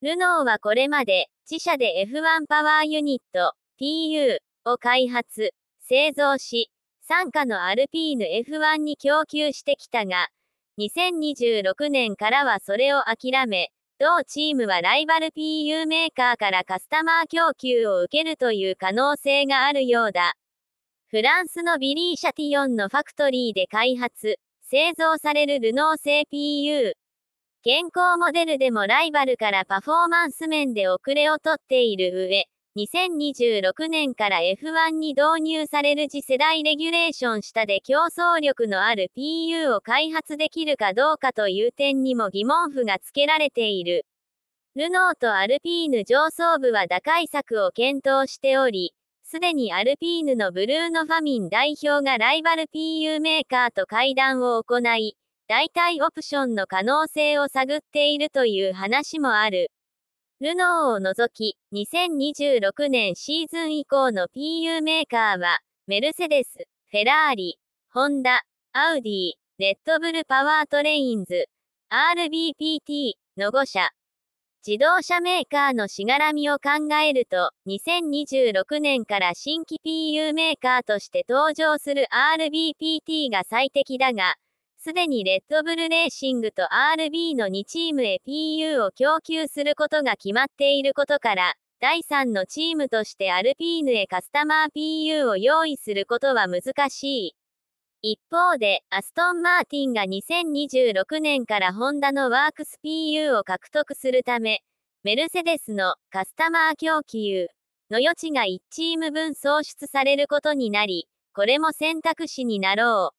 ルノーはこれまで自社で F1 パワーユニット PU を開発、製造し、傘下のアルピーヌ F1 に供給してきたが、2026年からはそれを諦め、同チームはライバル PU メーカーからカスタマー供給を受けるという可能性があるようだ。フランスのビリー・シャティオンのファクトリーで開発、製造されるルノー製 PU 現行モデルでもライバルからパフォーマンス面で遅れをとっている上、2026年から F1 に導入される次世代レギュレーション下で競争力のある PU を開発できるかどうかという点にも疑問符がつけられている。ルノーとアルピーヌ上層部は打開策を検討しており、すでにアルピーヌのブルーノ・ファミン代表がライバル PU メーカーと会談を行い、代替オプションの可能性を探っているという話もある。ルノーを除き、2026年シーズン以降の PU メーカーは、メルセデス、フェラーリ、ホンダ、アウディ、レッドブルパワートレインズ、RBPT の5社。自動車メーカーのしがらみを考えると、2026年から新規 PU メーカーとして登場する RBPT が最適だが、すでにレッドブルレーシングと RB の2チームへ PU を供給することが決まっていることから、第3のチームとしてアルピーヌへカスタマー PU を用意することは難しい。一方で、アストン・マーティンが2026年からホンダのワークス PU を獲得するため、メルセデスのカスタマー供給の余地が1チーム分創出されることになり、これも選択肢になろう。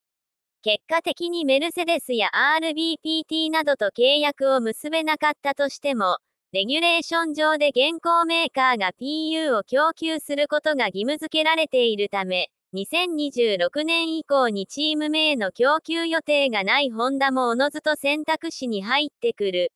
結果的にメルセデスや RBPT などと契約を結べなかったとしても、レギュレーション上で現行メーカーが PU を供給することが義務付けられているため、2026年以降にチーム名の供給予定がないホンダもおのずと選択肢に入ってくる。